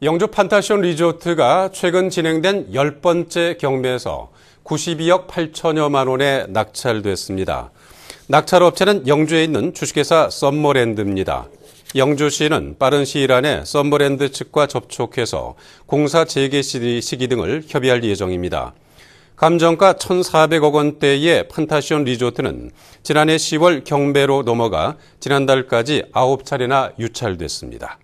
영주 판타시온 리조트가 최근 진행된 10번째 경매에서 92억 8천여만 원에 낙찰됐습니다. 낙찰업체는 영주에 있는 주식회사 썸머랜드입니다. 영주시는 빠른 시일 안에 썸머랜드 측과 접촉해서 공사 재개 시기 등을 협의할 예정입니다. 감정가 1,400억 원대의 판타시온 리조트는 지난해 10월 경매로 넘어가 지난달까지 9차례나 유찰됐습니다.